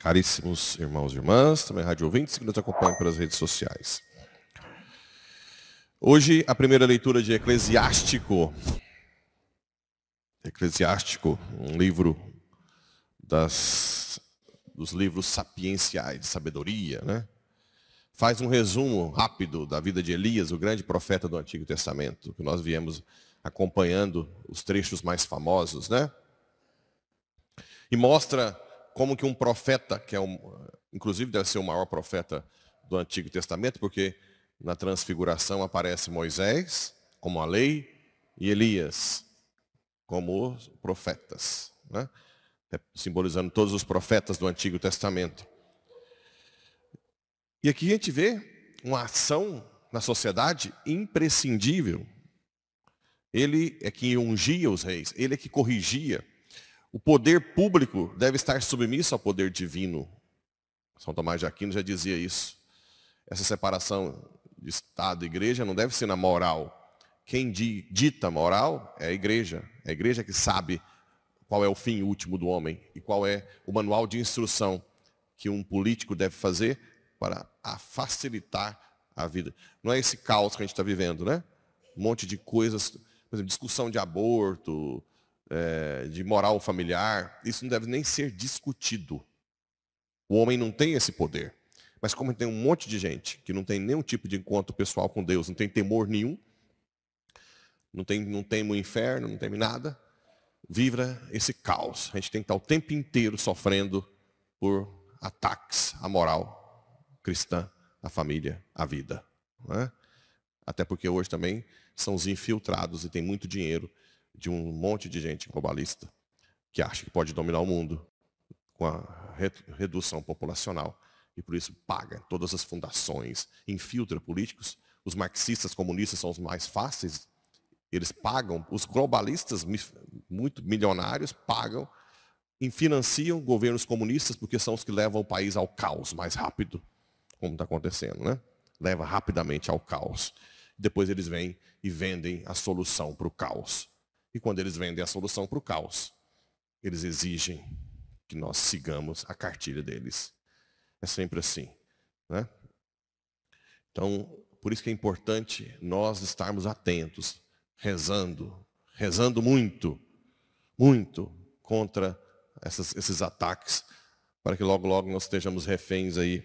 Caríssimos irmãos e irmãs, também rádio ouvintes que nos acompanham pelas redes sociais. Hoje, a primeira leitura de Eclesiástico. Eclesiástico, um livro das, dos livros sapienciais, sabedoria, né? faz um resumo rápido da vida de Elias, o grande profeta do Antigo Testamento, que nós viemos acompanhando os trechos mais famosos, né? E mostra como que um profeta, que é um, inclusive deve ser o maior profeta do Antigo Testamento, porque na transfiguração aparece Moisés como a lei e Elias como profetas, né? É, simbolizando todos os profetas do Antigo Testamento. E aqui a gente vê uma ação na sociedade imprescindível. Ele é que ungia os reis, ele é que corrigia. O poder público deve estar submisso ao poder divino. São Tomás de Aquino já dizia isso. Essa separação de Estado e igreja não deve ser na moral. Quem dita moral é a igreja. É a igreja que sabe qual é o fim último do homem e qual é o manual de instrução que um político deve fazer para a facilitar a vida. Não é esse caos que a gente está vivendo, né? Um monte de coisas, por exemplo, discussão de aborto, é, de moral familiar, isso não deve nem ser discutido. O homem não tem esse poder. Mas como tem um monte de gente que não tem nenhum tipo de encontro pessoal com Deus, não tem temor nenhum, não tem, não tem o inferno, não tem nada, vibra esse caos. A gente tem que estar o tempo inteiro sofrendo por ataques à moral cristã, à família, à vida. Né? Até porque hoje também são os infiltrados e tem muito dinheiro de um monte de gente globalista que acha que pode dominar o mundo com a redução populacional e por isso paga todas as fundações, infiltra políticos. Os marxistas comunistas são os mais fáceis eles pagam, os globalistas muito milionários pagam e financiam governos comunistas porque são os que levam o país ao caos mais rápido, como está acontecendo, né? Leva rapidamente ao caos. Depois eles vêm e vendem a solução para o caos. E quando eles vendem a solução para o caos, eles exigem que nós sigamos a cartilha deles. É sempre assim. Né? Então, por isso que é importante nós estarmos atentos rezando, rezando muito, muito contra essas, esses ataques, para que logo, logo nós estejamos reféns aí,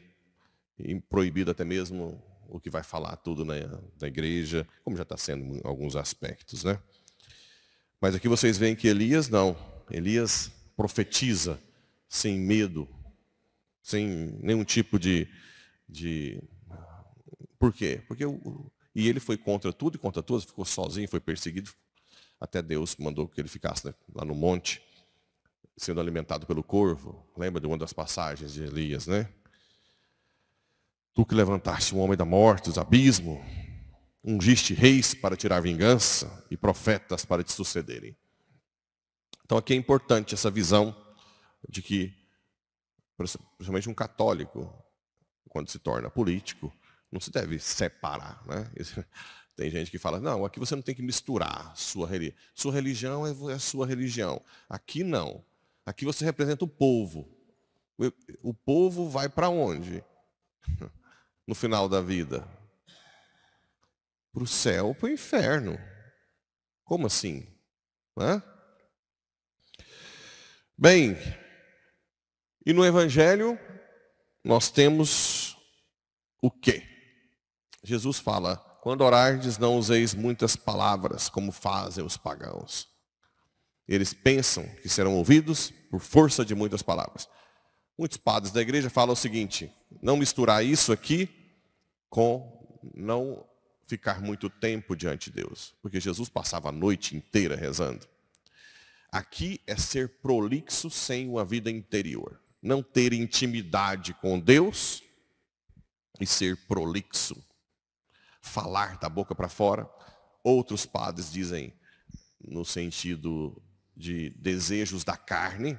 e proibido até mesmo o que vai falar tudo na, na igreja, como já está sendo em alguns aspectos, né? Mas aqui vocês veem que Elias não, Elias profetiza sem medo, sem nenhum tipo de, de... Por quê? Porque o, e ele foi contra tudo e contra todos, ficou sozinho, foi perseguido. Até Deus mandou que ele ficasse né, lá no monte, sendo alimentado pelo corvo. Lembra de uma das passagens de Elias, né? Tu que levantaste um homem da morte, dos abismos, ungiste reis para tirar vingança e profetas para te sucederem. Então aqui é importante essa visão de que, principalmente um católico, quando se torna político, não se deve separar. Né? Tem gente que fala, não, aqui você não tem que misturar sua religião. Sua religião é a é sua religião. Aqui não. Aqui você representa o povo. O povo vai para onde? No final da vida? Para o céu, para o inferno. Como assim? Né? Bem, e no Evangelho nós temos o quê? Jesus fala: quando orardes, não useis muitas palavras, como fazem os pagãos. Eles pensam que serão ouvidos por força de muitas palavras. Muitos padres da igreja falam o seguinte: não misturar isso aqui com não ficar muito tempo diante de Deus, porque Jesus passava a noite inteira rezando. Aqui é ser prolixo sem uma vida interior, não ter intimidade com Deus e ser prolixo falar da boca para fora. Outros padres dizem no sentido de desejos da carne,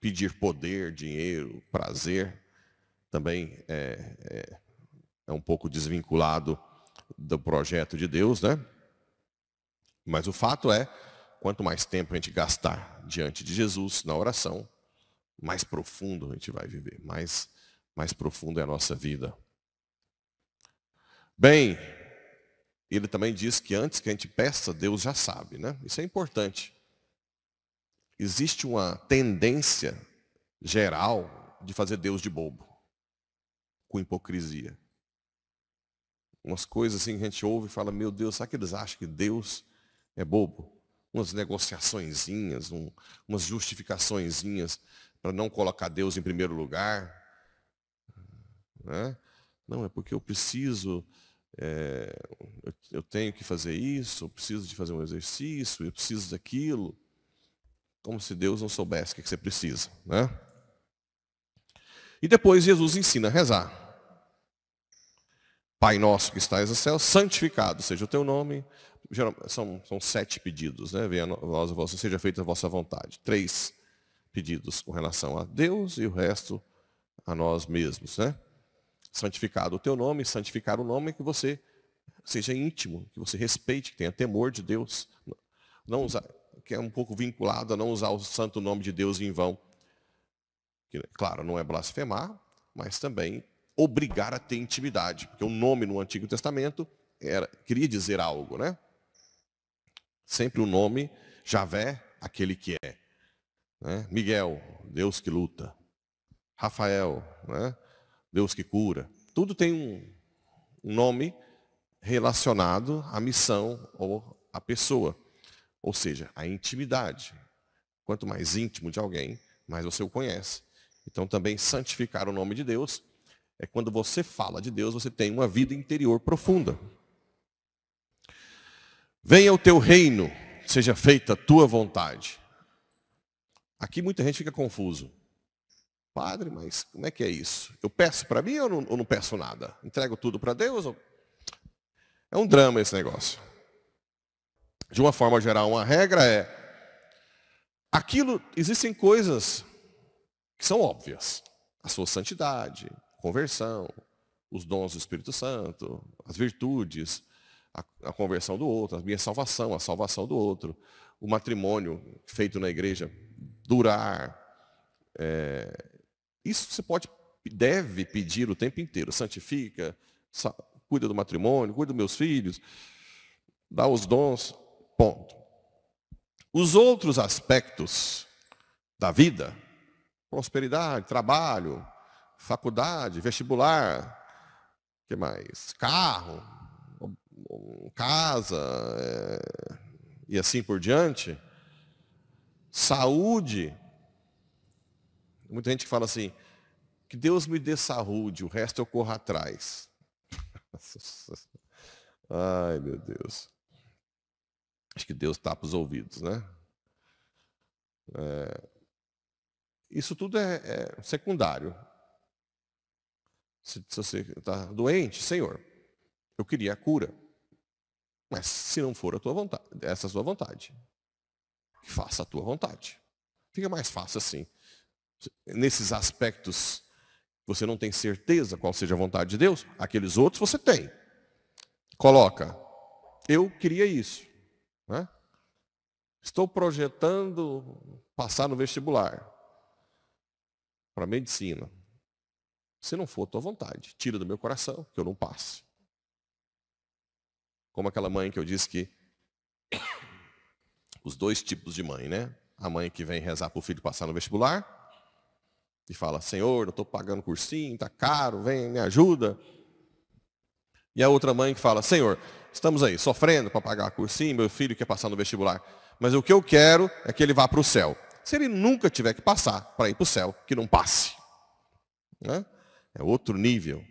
pedir poder, dinheiro, prazer, também é, é, é um pouco desvinculado do projeto de Deus, né? Mas o fato é, quanto mais tempo a gente gastar diante de Jesus na oração, mais profundo a gente vai viver, mais, mais profundo é a nossa vida. Bem, ele também diz que antes que a gente peça, Deus já sabe, né? Isso é importante. Existe uma tendência geral de fazer Deus de bobo, com hipocrisia. Umas coisas assim que a gente ouve e fala, meu Deus, será que eles acham que Deus é bobo? Umas negociaçõezinhas, um, umas justificaçõezinhas para não colocar Deus em primeiro lugar. Né? Não, é porque eu preciso é, eu tenho que fazer isso, eu preciso de fazer um exercício, eu preciso daquilo. Como se Deus não soubesse o que é você precisa. Né? E depois Jesus ensina a rezar. Pai nosso que estás no céu, santificado seja o teu nome. São, são sete pedidos, né? Venha nós a seja feita a vossa vontade. Três pedidos com relação a Deus e o resto a nós mesmos, né? santificado o teu nome, santificar o nome é que você seja íntimo, que você respeite, que tenha temor de Deus. Não usar, que é um pouco vinculado a não usar o santo nome de Deus em vão. Que, claro, não é blasfemar, mas também obrigar a ter intimidade, porque o nome no Antigo Testamento era, queria dizer algo, né? Sempre o nome Javé, aquele que é. Né? Miguel, Deus que luta. Rafael, né? Deus que cura. Tudo tem um, nome relacionado à missão ou à pessoa. Ou seja, à intimidade. Quanto mais íntimo de alguém, mais você o conhece. Então também santificar o nome de Deus é quando você fala de Deus, você tem uma vida interior profunda. Venha o teu reino, seja feita a tua vontade. Aqui muita gente fica confuso. Padre, mas como é que é isso? Eu peço para mim ou não, ou não peço nada? Entrego tudo para Deus? Ou... É um drama esse negócio. De uma forma geral, uma regra é aquilo, existem coisas que são óbvias. A sua santidade, conversão, os dons do Espírito Santo, as virtudes, a, a, conversão do outro, a minha salvação, a salvação do outro, o matrimônio feito na igreja durar, é, isso você pode, deve pedir o tempo inteiro. Santifica, cuida do matrimônio, cuida dos meus filhos, dá os dons, ponto. Os outros aspectos da vida, prosperidade, trabalho, faculdade, vestibular, que mais? Carro, casa é, e assim por diante. Saúde, Muita gente fala assim, que Deus me dê saúde, o resto eu corro atrás. Ai, meu Deus. Acho que Deus tapa os ouvidos, né? É, isso tudo é, é secundário. Se, se você está doente, Senhor, eu queria a cura. Mas se não for a tua vontade, essa é a sua vontade. Faça a tua vontade. Fica mais fácil assim nesses aspectos você não tem certeza qual seja a vontade de Deus, aqueles outros você tem. Coloca, eu queria isso. Né? Estou projetando passar no vestibular para medicina. Se não for tua vontade, tira do meu coração que eu não passe. Como aquela mãe que eu disse que os dois tipos de mãe, né? A mãe que vem rezar para o filho passar no vestibular e fala, Senhor, eu estou pagando cursinho, está caro, vem, me ajuda. E a outra mãe que fala, Senhor, estamos aí sofrendo para pagar cursinho, meu filho quer passar no vestibular, mas o que eu quero é que ele vá para o céu. Se ele nunca tiver que passar para ir para o céu, que não passe. Né? É outro nível.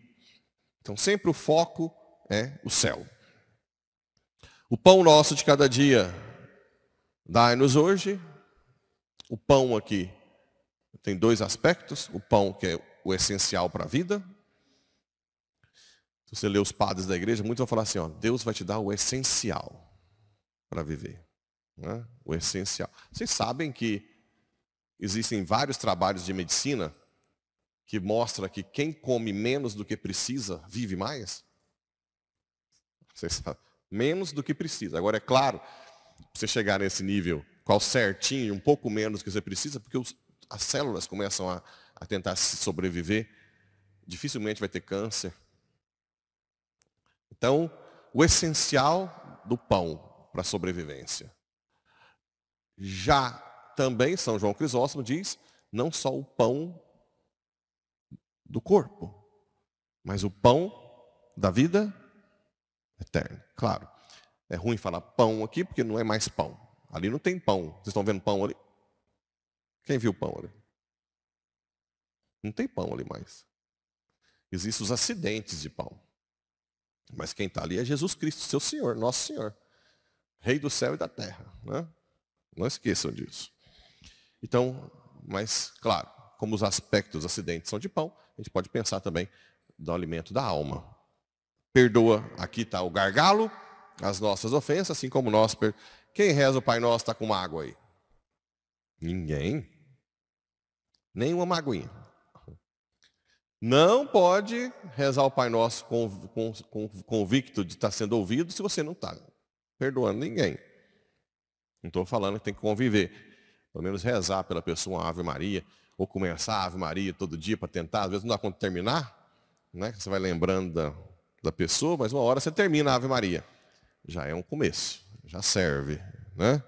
Então sempre o foco é o céu. O pão nosso de cada dia, dai-nos hoje. O pão aqui tem dois aspectos, o pão que é o essencial para a vida. Se você ler os padres da igreja, muitos vão falar assim, ó, Deus vai te dar o essencial para viver. Né? O essencial. Vocês sabem que existem vários trabalhos de medicina que mostra que quem come menos do que precisa vive mais? Vocês sabem. Menos do que precisa. Agora é claro, você chegar nesse nível, qual certinho, um pouco menos que você precisa, porque os, as células começam a, a tentar sobreviver, dificilmente vai ter câncer. Então, o essencial do pão para a sobrevivência. Já também São João Crisóstomo diz, não só o pão do corpo, mas o pão da vida eterna. Claro, é ruim falar pão aqui porque não é mais pão. Ali não tem pão. Vocês estão vendo pão ali? Quem viu pão ali? Não tem pão ali mais. Existem os acidentes de pão. Mas quem está ali é Jesus Cristo, seu Senhor, nosso Senhor. Rei do céu e da terra. Né? Não esqueçam disso. Então, mas claro, como os aspectos acidentes são de pão, a gente pode pensar também do alimento da alma. Perdoa, aqui está o gargalo, as nossas ofensas, assim como nós. Per... Quem reza o Pai Nosso está com mágoa aí? Ninguém nem uma maguinha. Não pode rezar o Pai Nosso convicto de estar sendo ouvido se você não está perdoando ninguém. Não estou falando que tem que conviver. Pelo menos rezar pela pessoa uma Ave Maria, ou começar a Ave Maria todo dia para tentar, às vezes não dá conta de terminar, né? você vai lembrando da, da pessoa, mas uma hora você termina a Ave Maria. Já é um começo, já serve. Né?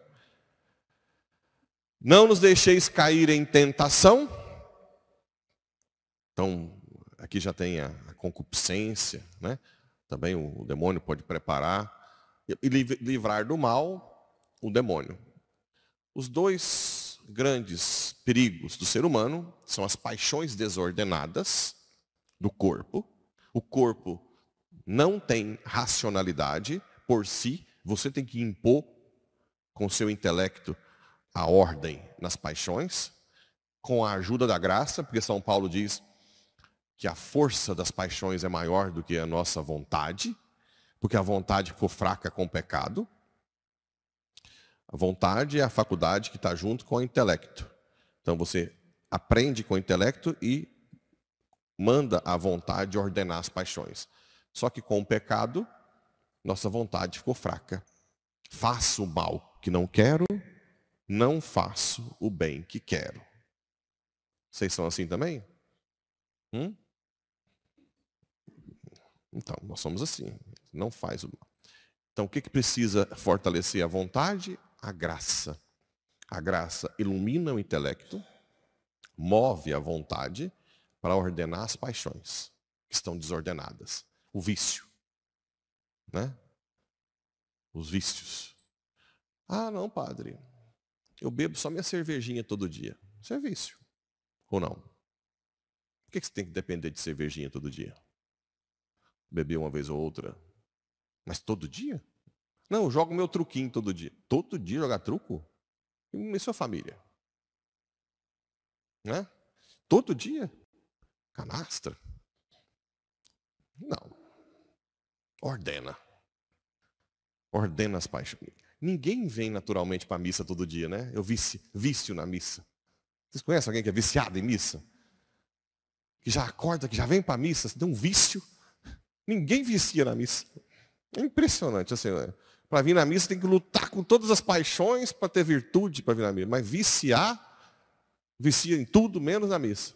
Não nos deixeis cair em tentação, então, aqui já tem a, a concupiscência, né? também o, o demônio pode preparar, e, e livrar do mal o demônio. Os dois grandes perigos do ser humano são as paixões desordenadas do corpo. O corpo não tem racionalidade por si, você tem que impor com seu intelecto a ordem nas paixões, com a ajuda da graça, porque São Paulo diz, que a força das paixões é maior do que a nossa vontade, porque a vontade ficou fraca com o pecado. A vontade é a faculdade que está junto com o intelecto. Então você aprende com o intelecto e manda a vontade ordenar as paixões. Só que com o pecado, nossa vontade ficou fraca. Faço o mal que não quero, não faço o bem que quero. Vocês são assim também? Hum? Então, nós somos assim, não faz o mal. Então, o que, que precisa fortalecer a vontade? A graça. A graça ilumina o intelecto, move a vontade para ordenar as paixões que estão desordenadas. O vício. Né? Os vícios. Ah, não, padre. Eu bebo só minha cervejinha todo dia. Isso é vício. Ou não? Por que, que você tem que depender de cervejinha todo dia? beber uma vez ou outra. Mas todo dia? Não, eu jogo meu truquinho todo dia. Todo dia jogar truco? E sua família? Né? Todo dia? Canastra? Não. Ordena. Ordena as paixões. Ninguém vem naturalmente para a missa todo dia, né? Eu vici, vício na missa. Vocês conhecem alguém que é viciado em missa? Que já acorda, que já vem para a missa, tem um vício. Ninguém vicia na missa. É impressionante, assim, né? Para vir na missa tem que lutar com todas as paixões para ter virtude para vir na missa. Mas viciar, vicia em tudo menos na missa.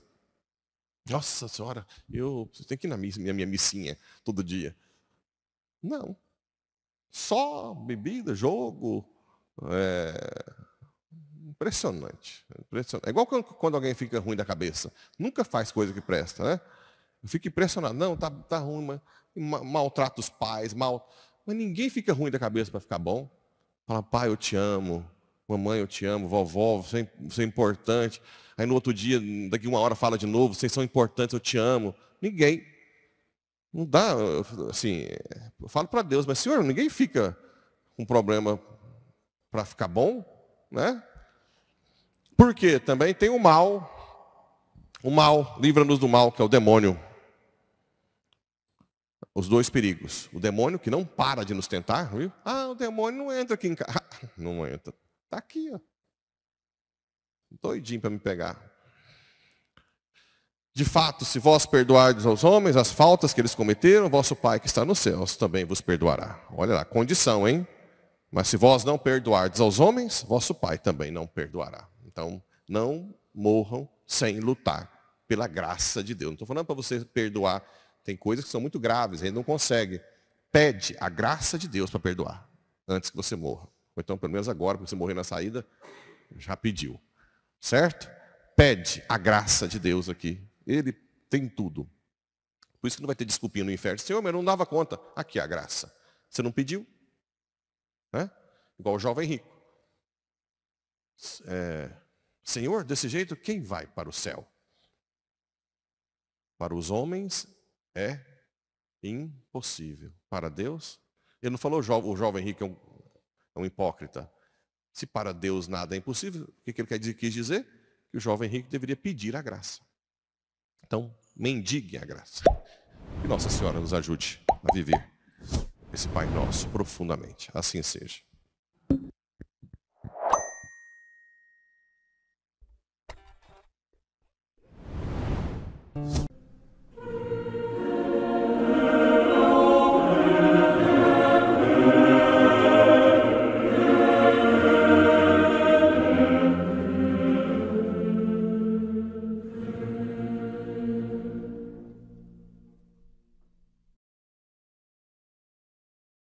Nossa senhora, eu tenho que ir na missa, minha, minha missinha todo dia. Não. Só bebida, jogo. É... Impressionante, impressionante. É igual quando alguém fica ruim da cabeça. Nunca faz coisa que presta, né? Eu fico impressionado. Não, tá, tá ruim, mas maltrata os pais, mal. Mas ninguém fica ruim da cabeça para ficar bom. Fala, pai, eu te amo, mamãe, eu te amo, vovó, você é, você é importante. Aí no outro dia, daqui uma hora, fala de novo, vocês são importantes, eu te amo. Ninguém. Não dá, assim, eu falo para Deus, mas senhor, ninguém fica com problema para ficar bom, né? Porque também tem o mal. O mal, livra-nos do mal, que é o demônio os dois perigos. O demônio, que não para de nos tentar, viu? Ah, o demônio não entra aqui em casa. Ah, não entra. Está aqui, ó. Doidinho para me pegar. De fato, se vós perdoardes aos homens as faltas que eles cometeram, vosso Pai que está nos céus também vos perdoará. Olha lá, condição, hein? Mas se vós não perdoardes aos homens, vosso Pai também não perdoará. Então, não morram sem lutar pela graça de Deus. Não estou falando para você perdoar tem coisas que são muito graves, ele não consegue. Pede a graça de Deus para perdoar, antes que você morra. Ou então, pelo menos agora, para você morrer na saída, já pediu. Certo? Pede a graça de Deus aqui. Ele tem tudo. Por isso que não vai ter desculpinha no inferno. Senhor, mas eu não dava conta. Aqui é a graça. Você não pediu? Né? Igual o jovem rico. É, Senhor, desse jeito, quem vai para o céu? Para os homens é impossível. Para Deus, ele não falou o jovem rico é um, é um, hipócrita. Se para Deus nada é impossível, o que, que ele quer dizer, quis dizer? Que o jovem rico deveria pedir a graça. Então, mendigue a graça. Que Nossa Senhora nos ajude a viver esse Pai Nosso profundamente. Assim seja.